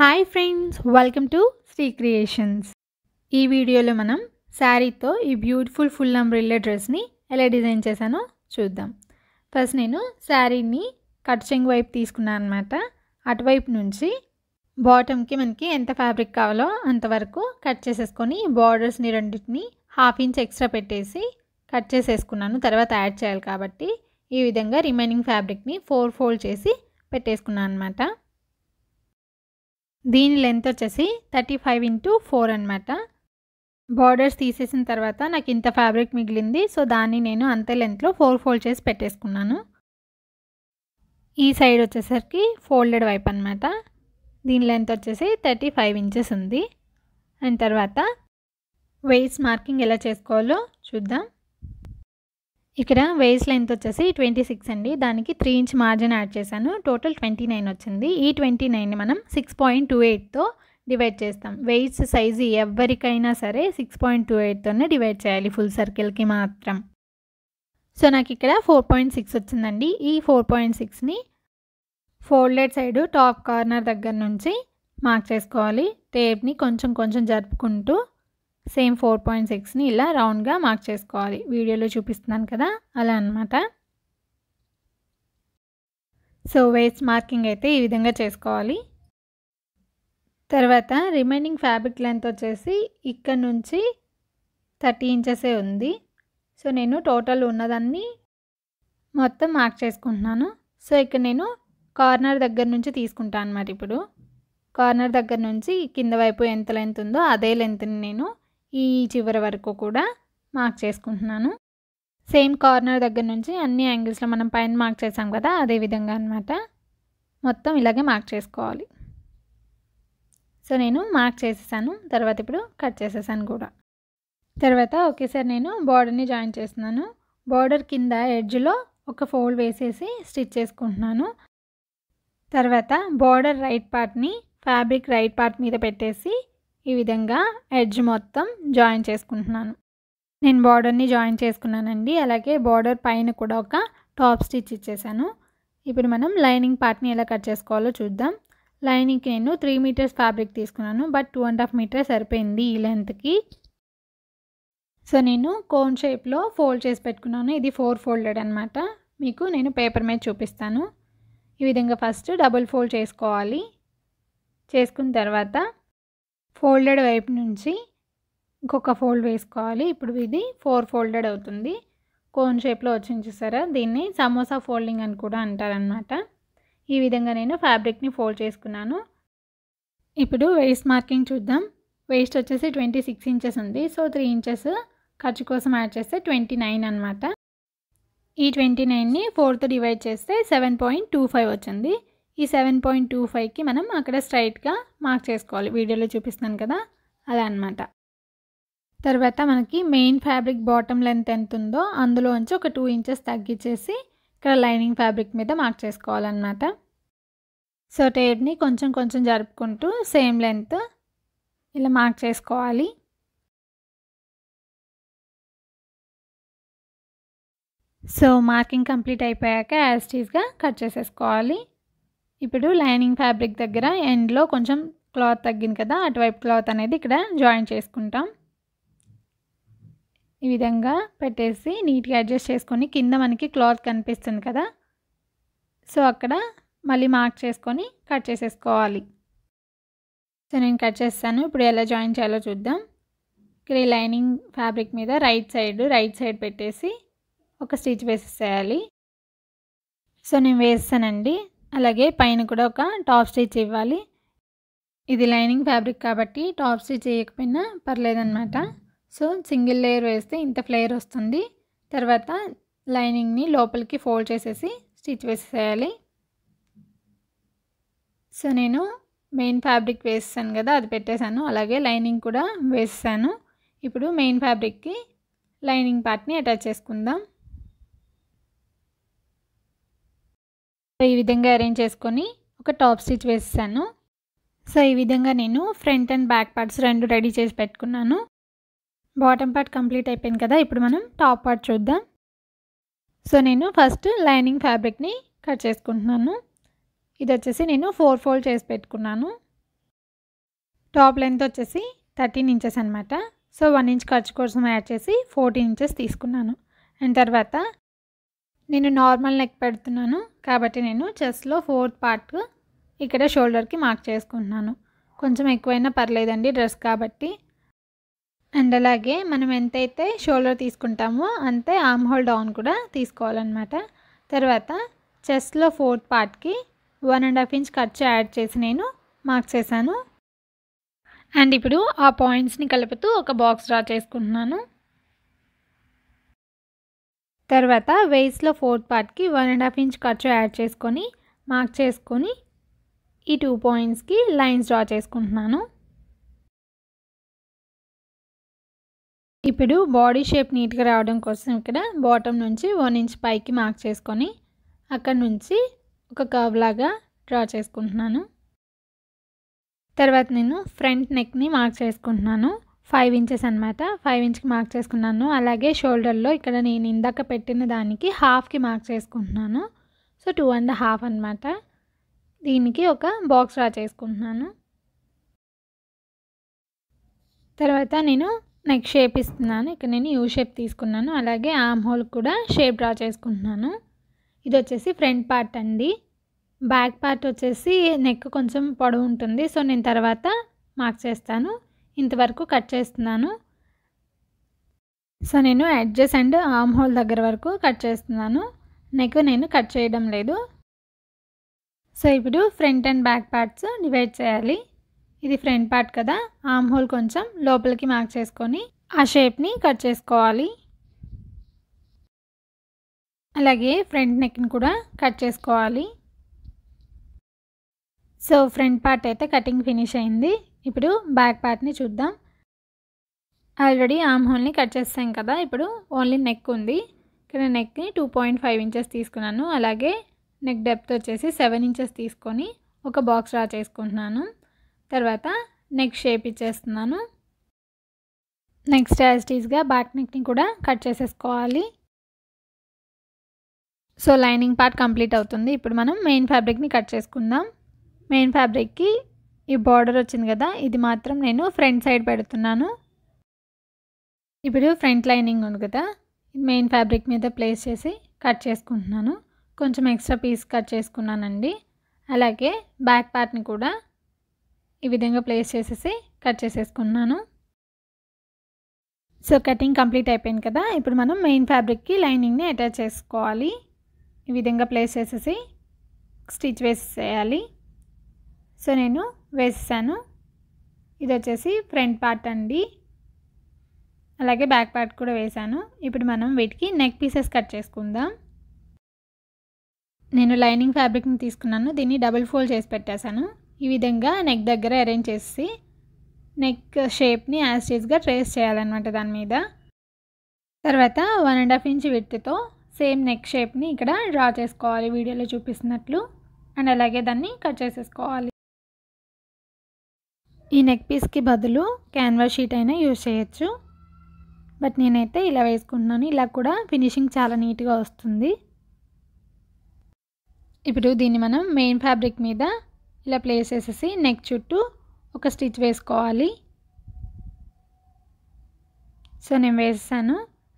hi friends welcome to Sri creations ఈ వీడియోలో మనం శారీతో ఈ బ్యూటిఫుల్ ఫుల్ అంబ్రిల్లా డ్రెస్ని ఎలా డిజైన్ చేశానో చూద్దాం ఫస్ట్ నేను శారీని కట్ చెంగ్ వైపు తీసుకున్నాను అనమాట అటువైపు నుంచి బాటమ్కి మనకి ఎంత ఫ్యాబ్రిక్ కావాలో అంతవరకు కట్ చేసేసుకొని బార్డర్స్ని రెండింటిని హాఫ్ ఇంచ్ ఎక్స్ట్రా పెట్టేసి కట్ చేసేసుకున్నాను తర్వాత యాడ్ చేయాలి కాబట్టి ఈ విధంగా రిమైనింగ్ ఫ్యాబ్రిక్ని ఫోర్ ఫోల్డ్ చేసి పెట్టేసుకున్నాను అనమాట దీని లెంత్ వచ్చేసి థర్టీ ఫైవ్ ఇంటూ ఫోర్ అనమాట బార్డర్స్ తీసేసిన తర్వాత నాకు ఇంత ఫ్యాబ్రిక్ మిగిలింది సో దాన్ని నేను అంతే లెంత్లో ఫోర్ ఫోల్డ్ చేసి పెట్టేసుకున్నాను ఈ సైడ్ వచ్చేసరికి ఫోల్డెడ్ వైప్ అనమాట దీని లెంత్ వచ్చేసి థర్టీ ఫైవ్ ఇంచెస్ ఉంది అండ్ తర్వాత వెయిట్స్ మార్కింగ్ ఎలా చేసుకోవాలో చూద్దాం ఇక్కడ వేస్ట్ లెంత్ వచ్చేసి ట్వంటీ సిక్స్ అండి దానికి త్రీ ఇంచ్ మార్జిన్ యాడ్ చేశాను టోటల్ ట్వంటీ నైన్ వచ్చింది ఈ ట్వంటీ నైన్ని మనం సిక్స్ పాయింట్ టూ ఎయిట్తో డివైడ్ చేస్తాం వెయిట్స్ సైజు ఎవరికైనా సరే సిక్స్ పాయింట్ టూ ఎయిట్తోనే డివైడ్ చేయాలి ఫుల్ సర్కిల్కి మాత్రం సో నాకు ఇక్కడ ఫోర్ పాయింట్ సిక్స్ వచ్చిందండి ఈ ఫోర్ పాయింట్ సిక్స్ని ఫోల్డెడ్ సైడ్ టాప్ కార్నర్ దగ్గర నుంచి మార్క్ చేసుకోవాలి టేప్ని కొంచెం కొంచెం జరుపుకుంటూ సేమ్ ఫోర్ పాయింట్ సిక్స్ని ఇలా రౌండ్గా మార్క్ చేసుకోవాలి వీడియోలో చూపిస్తున్నాను కదా అలా అనమాట సో వేస్ట్ మార్కింగ్ అయితే ఈ విధంగా చేసుకోవాలి తర్వాత రిమైనింగ్ ఫ్యాబ్రిక్ లెంత్ వచ్చేసి ఇక్కడ నుంచి థర్టీ ఇంచెసే ఉంది సో నేను టోటల్ ఉన్నదాన్ని మొత్తం మార్క్ చేసుకుంటున్నాను సో ఇక్కడ నేను కార్నర్ దగ్గర నుంచి తీసుకుంటాను అనమాట ఇప్పుడు కార్నర్ దగ్గర నుంచి కింద వైపు ఎంత లెంత్ ఉందో అదే లెంత్ని నేను ఈ చివరి వరకు కూడా మార్క్ చేసుకుంటున్నాను సేమ్ కార్నర్ దగ్గర నుంచి అన్ని యాంగిల్స్లో మనం పైన మార్క్ చేసాం కదా అదే విధంగా అనమాట మొత్తం ఇలాగే మార్క్ చేసుకోవాలి సో నేను మార్క్ చేసేసాను తర్వాత ఇప్పుడు కట్ చేసేసాను కూడా తర్వాత ఒకేసారి నేను బార్డర్ని జాయిన్ చేస్తున్నాను బార్డర్ కింద ఎడ్జ్లో ఒక ఫోల్డ్ వేసేసి స్టిచ్ చేసుకుంటున్నాను తర్వాత బార్డర్ రైట్ పార్ట్ని ఫ్యాబ్రిక్ రైట్ పార్ట్ మీద పెట్టేసి ఈ విధంగా ఎడ్జ్ మొత్తం జాయిన్ చేసుకుంటున్నాను నేను బార్డర్ని జాయిన్ చేసుకున్నానండి అలాగే బార్డర్ పైన కూడా ఒక టాప్ స్టిచ్ ఇచ్చేసాను ఇప్పుడు మనం లైనింగ్ పార్ట్ని ఎలా కట్ చేసుకోవాలో చూద్దాం లైనింగ్కి నేను త్రీ మీటర్స్ ఫ్యాబ్రిక్ తీసుకున్నాను but two and half metre సరిపోయింది ఈ లెంత్కి సో నేను కోన్ షేప్లో ఫోల్డ్ చేసి పెట్టుకున్నాను ఇది ఫోర్ ఫోల్డెడ్ అనమాట మీకు నేను పేపర్ మీద చూపిస్తాను ఈ విధంగా ఫస్ట్ డబుల్ ఫోల్డ్ చేసుకోవాలి చేసుకున్న తర్వాత ఫోల్డెడ్ వైపు నుంచి ఇంకొక ఫోల్డ్ వేసుకోవాలి ఇప్పుడు ఇది ఫోర్ ఫోల్డెడ్ అవుతుంది కోన్ షేప్లో వచ్చింది చూసారా దీన్ని సమోసా ఫోల్డింగ్ అని కూడా అంటారనమాట ఈ విధంగా నేను ఫ్యాబ్రిక్ని ఫోల్డ్ చేసుకున్నాను ఇప్పుడు వేస్ట్ మార్కింగ్ చూద్దాం వేస్ట్ వచ్చేసి ట్వంటీ సిక్స్ ఇంచెస్ ఉంది సో త్రీ ఇంచెస్ ఖర్చు కోసం యాడ్ చేస్తే ట్వంటీ నైన్ అనమాట ఈ ట్వంటీ నైన్ని ఫోర్త్ డివైడ్ చేస్తే సెవెన్ పాయింట్ టూ ఫైవ్ వచ్చింది ఈ సెవెన్ పాయింట్ టూ ఫైవ్కి మనం అక్కడ స్ట్రైట్గా మార్క్ చేసుకోవాలి వీడియోలో చూపిస్తున్నాను కదా అలా అనమాట తర్వాత మనకి మెయిన్ ఫ్యాబ్రిక్ బాటమ్ లెంత్ ఎంత ఉందో అందులో నుంచి ఒక టూ ఇంచెస్ తగ్గించేసి ఇక్కడ లైనింగ్ ఫ్యాబ్రిక్ మీద మార్క్ చేసుకోవాలన్నమాట సో టేప్ని కొంచెం కొంచెం జరుపుకుంటూ సేమ్ లెంత్ ఇలా మార్క్ చేసుకోవాలి సో మార్కింగ్ కంప్లీట్ అయిపోయాక యాజ్ టీజ్గా కట్ చేసేసుకోవాలి ఇప్పుడు లైనింగ్ ఫ్యాబ్రిక్ దగ్గర ఎండ్లో కొంచెం క్లాత్ తగ్గింది కదా అటువైపు క్లాత్ అనేది ఇక్కడ జాయిన్ చేసుకుంటాం ఈ విధంగా పెట్టేసి నీట్గా అడ్జస్ట్ చేసుకొని కింద మనకి క్లాత్ కనిపిస్తుంది కదా సో అక్కడ మళ్ళీ మార్క్ చేసుకొని కట్ చేసేసుకోవాలి సో నేను కట్ చేస్తాను ఇప్పుడు ఎలా జాయిన్ చేయాలో చూద్దాం ఇక్కడ ఈ లైనింగ్ ఫ్యాబ్రిక్ మీద రైట్ సైడ్ రైట్ సైడ్ పెట్టేసి ఒక స్టిచ్ వేసేసేయాలి సో నేను వేస్తానండి అలాగే పైన కూడా ఒక టాప్ స్టిచ్ ఇవ్వాలి ఇది లైనింగ్ ఫ్యాబ్రిక్ కాబట్టి టాప్ స్టిచ్ చేయకపోయినా పర్లేదన్నమాట సో సింగిల్ లేయర్ వేస్తే ఇంత ఫ్లేయర్ వస్తుంది తర్వాత లైనింగ్ని లోపలికి ఫోల్డ్ చేసేసి స్టిచ్ వేసేయాలి సో నేను మెయిన్ ఫ్యాబ్రిక్ వేసాను కదా అది పెట్టేశాను అలాగే లైనింగ్ కూడా వేసాను ఇప్పుడు మెయిన్ ఫ్యాబ్రిక్కి లైనింగ్ పార్ట్ని అటాచ్ చేసుకుందాం సో ఈ విధంగా అరేంజ్ చేసుకొని ఒక టాప్ స్టిచ్ వేసేసాను సో ఈ విధంగా నేను ఫ్రంట్ అండ్ బ్యాక్ పార్ట్స్ రెండు రెడీ చేసి పెట్టుకున్నాను బాటమ్ పార్ట్ కంప్లీట్ అయిపోయింది కదా ఇప్పుడు మనం టాప్ పార్ట్ చూద్దాం సో నేను ఫస్ట్ లైనింగ్ ఫ్యాబ్రిక్ని కట్ చేసుకుంటున్నాను ఇది వచ్చేసి నేను ఫోర్ ఫోల్డ్ చేసి పెట్టుకున్నాను టాప్ లెంత్ వచ్చేసి థర్టీన్ ఇంచెస్ అనమాట సో వన్ ఇంచ్ ఖర్చు కోసం యాడ్ చేసి ఫోర్టీన్ ఇంచెస్ తీసుకున్నాను అండ్ తర్వాత నేను నార్మల్ నెక్ పెడుతున్నాను కాబట్టి నేను చెస్ట్లో ఫోర్త్ పార్ట్ ఇక్కడ షోల్డర్కి మార్క్ చేసుకుంటున్నాను కొంచెం ఎక్కువైనా పర్లేదండి డ్రెస్ కాబట్టి అండ్ అలాగే మనం ఎంతైతే షోల్డర్ తీసుకుంటామో అంతే ఆమ్ హోల్ డౌన్ కూడా తీసుకోవాలన్నమాట తర్వాత చెస్ట్లో ఫోర్త్ పార్ట్కి వన్ అండ్ హాఫ్ ఇంచ్ ఖర్చు యాడ్ చేసి నేను మార్క్ చేశాను అండ్ ఇప్పుడు ఆ పాయింట్స్ని కలుపుతూ ఒక బాక్స్ డ్రా చేసుకుంటున్నాను తర్వాత వేస్లో ఫోర్త్ పార్ట్కి వన్ అండ్ హాఫ్ ఇంచ్ ఖర్చు యాడ్ చేసుకొని మార్క్ చేసుకొని ఈ టూ పాయింట్స్కి లైన్స్ డ్రా చేసుకుంటున్నాను ఇప్పుడు బాడీ షేప్ నీట్గా రావడం కోసం ఇక్కడ బాటమ్ నుంచి వన్ ఇంచ్ పైకి మార్క్ చేసుకొని అక్కడ నుంచి ఒక కర్వ్ లాగా డ్రా చేసుకుంటున్నాను తర్వాత నేను ఫ్రంట్ నెక్ని మార్క్ చేసుకుంటున్నాను ఫైవ్ ఇంచెస్ అనమాట ఫైవ్ ఇంచ్కి మార్క్ చేసుకున్నాను అలాగే షోల్డర్లో ఇక్కడ నేను ఇందాక పెట్టిన దానికి హాఫ్కి మార్క్ చేసుకుంటున్నాను సో టూ అండ్ హాఫ్ అనమాట దీనికి ఒక బాక్స్ డ్రా చేసుకుంటున్నాను తర్వాత నేను నెక్ షేప్ ఇస్తున్నాను ఇక్కడ నేను యూ షేప్ తీసుకున్నాను అలాగే ఆమ్ హోల్ కూడా షేప్ డ్రా చేసుకుంటున్నాను ఇది వచ్చేసి ఫ్రంట్ పార్ట్ అండి బ్యాక్ పార్ట్ వచ్చేసి నెక్ కొంచెం పొడవు ఉంటుంది సో నేను తర్వాత మార్క్ చేస్తాను ఇంతవరకు కట్ చేస్తున్నాను సో నేను అడ్జస్ అండ్ ఆమ్ హోల్ దగ్గర వరకు కట్ చేస్తున్నాను నెక్ నేను కట్ చేయడం లేదు సో ఇప్పుడు front and back parts divide చేయాలి ఇది ఫ్రంట్ పార్ట్ కదా ఆమ్ హోల్ కొంచెం లోపలికి మార్క్ చేసుకొని ఆ షేప్ని కట్ చేసుకోవాలి అలాగే ఫ్రంట్ నెక్ని కూడా కట్ చేసుకోవాలి సో ఫ్రంట్ పార్ట్ అయితే కటింగ్ ఫినిష్ అయింది ఇప్పుడు బ్యాక్ పార్ట్ని చూద్దాం ఆల్రెడీ ఆమ్ హోల్ని కట్ చేస్తాం కదా ఇప్పుడు ఓన్లీ నెక్ ఉంది ఇక్కడ నెక్ని టూ పాయింట్ ఫైవ్ ఇంచెస్ తీసుకున్నాను అలాగే నెక్ డెప్త్ వచ్చేసి సెవెన్ ఇంచెస్ తీసుకొని ఒక బాక్స్ డ్రా చేసుకుంటున్నాను తర్వాత నెక్ షేప్ ఇచ్చేస్తున్నాను నెక్స్ట్ యాజిటీస్గా బ్యాక్ నెక్ని కూడా కట్ చేసేసుకోవాలి సో లైనింగ్ పార్ట్ కంప్లీట్ అవుతుంది ఇప్పుడు మనం మెయిన్ ఫ్యాబ్రిక్ని కట్ చేసుకుందాం మెయిన్ ఫ్యాబ్రిక్కి ఈ బార్డర్ వచ్చింది కదా ఇది మాత్రం నేను ఫ్రంట్ సైడ్ పెడుతున్నాను ఇప్పుడు ఫ్రంట్ లైనింగ్ ఉంది కదా మెయిన్ ఫ్యాబ్రిక్ మీద ప్లేస్ చేసి కట్ చేసుకుంటున్నాను కొంచెం ఎక్స్ట్రా పీస్ కట్ చేసుకున్నానండి అలాగే బ్యాక్ పార్ట్ని కూడా ఈ విధంగా ప్లేస్ చేసేసి కట్ చేసేసుకున్నాను సో కటింగ్ కంప్లీట్ అయిపోయింది కదా ఇప్పుడు మనం మెయిన్ ఫ్యాబ్రిక్కి లైనింగ్ని అటాచ్ చేసుకోవాలి ఈ విధంగా ప్లేస్ చేసేసి స్టిచ్ వేసేయాలి సో నేను వేసేసాను ఇది వచ్చేసి ఫ్రంట్ పార్ట్ అండి అలాగే బ్యాక్ పార్ట్ కూడా వేసాను ఇప్పుడు మనం వీటికి నెక్ పీసెస్ కట్ చేసుకుందాం నేను లైనింగ్ ఫ్యాబ్రిక్ని తీసుకున్నాను దీన్ని డబుల్ ఫోల్డ్ చేసి పెట్టేశాను ఈ విధంగా నెక్ దగ్గర అరేంజ్ చేసి నెక్ షేప్ని యాస్టేజ్గా ట్రేస్ చేయాలన్నమాట దాని మీద తర్వాత వన్ అండ్ హాఫ్ ఇంచ్ విత్తో సేమ్ నెక్ షేప్ని ఇక్కడ డ్రా చేసుకోవాలి వీడియోలో చూపిస్తున్నట్లు అండ్ అలాగే దాన్ని కట్ చేసేసుకోవాలి ఈ నెక్ పీస్కి బదులు క్యాన్వాస్ షీట్ అయినా యూజ్ చేయొచ్చు బట్ నేనైతే ఇలా వేసుకుంటున్నాను ఇలా కూడా ఫినిషింగ్ చాలా నీట్గా వస్తుంది ఇప్పుడు దీన్ని మనం మెయిన్ ఫ్యాబ్రిక్ మీద ఇలా ప్లేస్ చేసేసి నెక్ చుట్టూ ఒక స్టిచ్ వేసుకోవాలి సో నేను వేసాను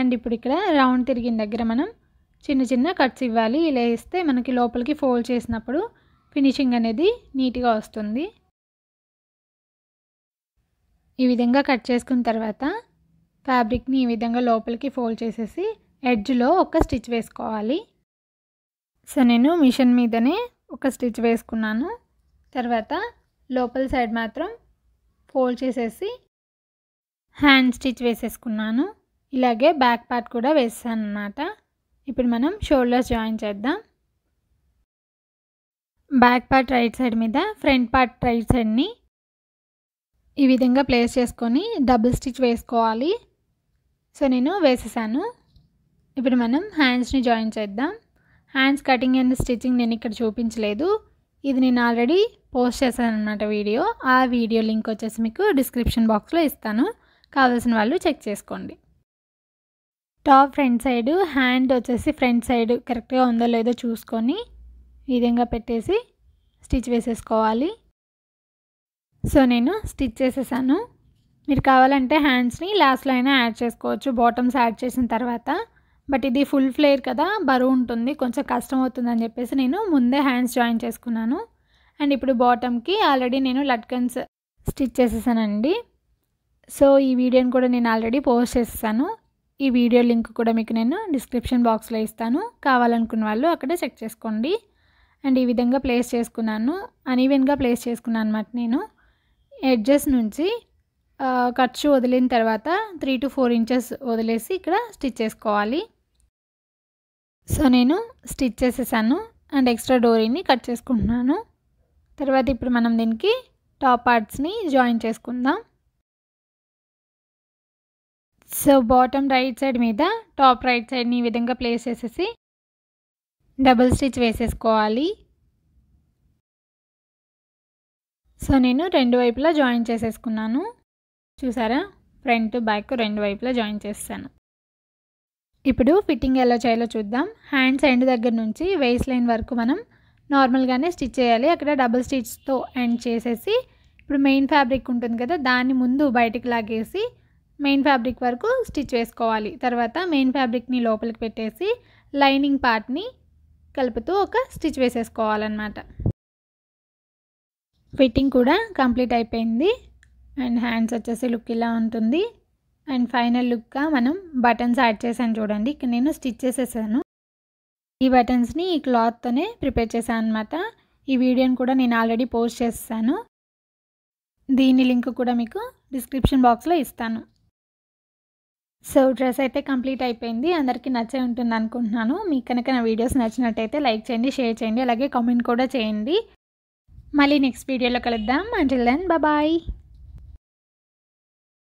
అండ్ ఇప్పుడు ఇక్కడ రౌండ్ తిరిగిన దగ్గర మనం చిన్న చిన్న కట్స్ ఇవ్వాలి ఇలా వేస్తే మనకి లోపలికి ఫోల్డ్ చేసినప్పుడు ఫినిషింగ్ అనేది నీట్గా వస్తుంది ఈ విధంగా కట్ చేసుకున్న తర్వాత ఫ్యాబ్రిక్ని ఈ విధంగా లోపలికి ఫోల్డ్ చేసేసి ఎడ్జ్లో ఒక స్టిచ్ వేసుకోవాలి సో నేను మిషన్ మీదనే ఒక స్టిచ్ వేసుకున్నాను తర్వాత లోపల సైడ్ మాత్రం ఫోల్డ్ చేసేసి హ్యాండ్ స్టిచ్ వేసేసుకున్నాను ఇలాగే బ్యాక్ పార్ట్ కూడా వేసాను అన్నమాట ఇప్పుడు మనం షోల్డర్స్ జాయిన్ చేద్దాం బ్యాక్ పార్ట్ రైట్ సైడ్ మీద ఫ్రంట్ పార్ట్ రైట్ సైడ్ని ఈ విధంగా ప్లేస్ చేసుకొని డబుల్ స్టిచ్ వేసుకోవాలి సో నేను వేసేసాను ఇప్పుడు మనం హ్యాండ్స్ని జాయిన్ చేద్దాం హ్యాండ్స్ కటింగ్ అండ్ స్టిచ్చింగ్ నేను ఇక్కడ చూపించలేదు ఇది నేను ఆల్రెడీ పోస్ట్ చేశాను అనమాట వీడియో ఆ వీడియో లింక్ వచ్చేసి మీకు డిస్క్రిప్షన్ బాక్స్లో ఇస్తాను కావాల్సిన వాళ్ళు చెక్ చేసుకోండి టాప్ ఫ్రంట్ సైడ్ హ్యాండ్ వచ్చేసి ఫ్రంట్ సైడ్ కరెక్ట్గా ఉందో లేదో చూసుకొని ఈ విధంగా పెట్టేసి స్టిచ్ వేసేసుకోవాలి సో నేను స్టిచ్ చేసేసాను మీరు కావాలంటే హ్యాండ్స్ని లాస్ట్లో అయినా యాడ్ చేసుకోవచ్చు బాటమ్స్ యాడ్ చేసిన తర్వాత బట్ ఇది ఫుల్ ఫ్లేర్ కదా బరువు ఉంటుంది కొంచెం కష్టం అవుతుంది అని చెప్పేసి నేను ముందే హ్యాండ్స్ జాయిన్ చేసుకున్నాను అండ్ ఇప్పుడు బాటమ్కి ఆల్రెడీ నేను లట్కన్స్ స్టిచ్ చేసేసానండి సో ఈ వీడియోని కూడా నేను ఆల్రెడీ పోస్ట్ చేసేసాను ఈ వీడియో లింక్ కూడా మీకు నేను డిస్క్రిప్షన్ బాక్స్లో ఇస్తాను కావాలనుకున్న వాళ్ళు అక్కడ చెక్ చేసుకోండి అండ్ ఈ విధంగా ప్లేస్ చేసుకున్నాను అన్ఈవెన్గా ప్లేస్ చేసుకున్నాను అనమాట నేను ఎడ్జెస్ నుంచి ఖర్చు వదిలిన తర్వాత త్రీ టు ఫోర్ ఇంచెస్ వదిలేసి ఇక్కడ స్టిచ్ చేసుకోవాలి సో నేను స్టిచ్ చేసేసాను అండ్ ఎక్స్ట్రా డోరీని కట్ చేసుకుంటున్నాను తర్వాత ఇప్పుడు మనం దీనికి టాప్ పార్ట్స్ని జాయిన్ చేసుకుందాం సో బాటమ్ రైట్ సైడ్ మీద టాప్ రైట్ సైడ్ని ఈ విధంగా ప్లేస్ చేసేసి డబుల్ స్టిచ్ వేసేసుకోవాలి సో నేను రెండు వైపులా జాయిన్ చేసేసుకున్నాను చూసారా ఫ్రంట్ బ్యాక్ రెండు వైపులా జాయిన్ చేస్తాను ఇప్పుడు ఫిట్టింగ్ ఎలా చేయాలో చూద్దాం హ్యాండ్స్ ఎండ్ దగ్గర నుంచి వేస్ట్ లైన్ వరకు మనం నార్మల్గానే స్టిచ్ చేయాలి అక్కడ డబుల్ స్టిచ్తో ఎండ్ చేసేసి ఇప్పుడు మెయిన్ ఫ్యాబ్రిక్ ఉంటుంది కదా దాన్ని ముందు బయటకు లాగేసి మెయిన్ ఫ్యాబ్రిక్ వరకు స్టిచ్ వేసుకోవాలి తర్వాత మెయిన్ ఫ్యాబ్రిక్ని లోపలికి పెట్టేసి లైనింగ్ పార్ట్ని కలుపుతూ ఒక స్టిచ్ వేసేసుకోవాలన్నమాట ఫిట్టింగ్ కూడా కంప్లీట్ అయిపోయింది అండ్ హ్యాండ్స్ వచ్చేసి లుక్ ఇలా ఉంటుంది అండ్ ఫైనల్ లుక్గా మనం బటన్స్ యాడ్ చేశాను చూడండి ఇక నేను స్టిచ్ చేసేసాను ఈ బటన్స్ని ఈ క్లాత్తోనే ప్రిపేర్ చేశాను అనమాట ఈ వీడియోని కూడా నేను ఆల్రెడీ పోస్ట్ చేస్తాను దీని లింక్ కూడా మీకు డిస్క్రిప్షన్ బాక్స్లో ఇస్తాను సో డ్రెస్ అయితే కంప్లీట్ అయిపోయింది అందరికీ నచ్చే ఉంటుంది అనుకుంటున్నాను మీకు కనుక నా వీడియోస్ నచ్చినట్టయితే లైక్ చేయండి షేర్ చేయండి అలాగే కామెంట్ కూడా చేయండి మళ్ళీ నెక్స్ట్ వీడియోలో కలుద్దాం అంటిల్ దెన్ బాయ్